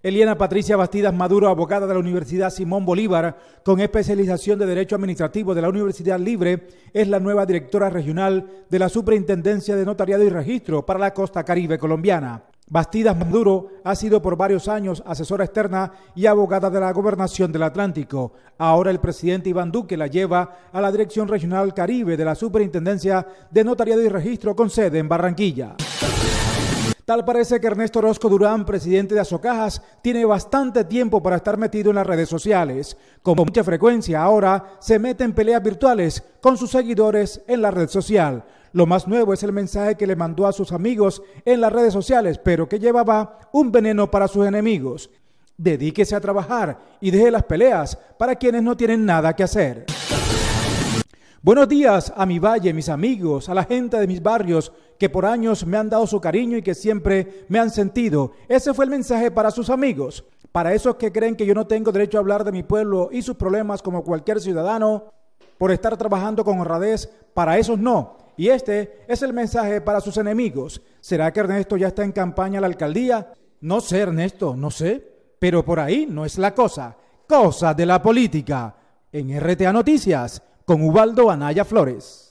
Eliana Patricia Bastidas Maduro, abogada de la Universidad Simón Bolívar, con especialización de Derecho Administrativo de la Universidad Libre, es la nueva directora regional de la Superintendencia de Notariado y Registro para la Costa Caribe colombiana. Bastidas Maduro ha sido por varios años asesora externa y abogada de la Gobernación del Atlántico. Ahora el presidente Iván Duque la lleva a la Dirección Regional Caribe de la Superintendencia de Notariado y Registro con sede en Barranquilla. Tal parece que Ernesto Orozco Durán, presidente de Azocajas, tiene bastante tiempo para estar metido en las redes sociales. Con mucha frecuencia ahora se mete en peleas virtuales con sus seguidores en la red social. Lo más nuevo es el mensaje que le mandó a sus amigos en las redes sociales, pero que llevaba un veneno para sus enemigos. Dedíquese a trabajar y deje las peleas para quienes no tienen nada que hacer. Buenos días a mi valle, mis amigos, a la gente de mis barrios que por años me han dado su cariño y que siempre me han sentido. Ese fue el mensaje para sus amigos. Para esos que creen que yo no tengo derecho a hablar de mi pueblo y sus problemas como cualquier ciudadano, por estar trabajando con honradez, para esos no. Y este es el mensaje para sus enemigos. ¿Será que Ernesto ya está en campaña a la alcaldía? No sé, Ernesto, no sé. Pero por ahí no es la cosa. Cosa de la política. En RTA Noticias con Ubaldo Anaya Flores.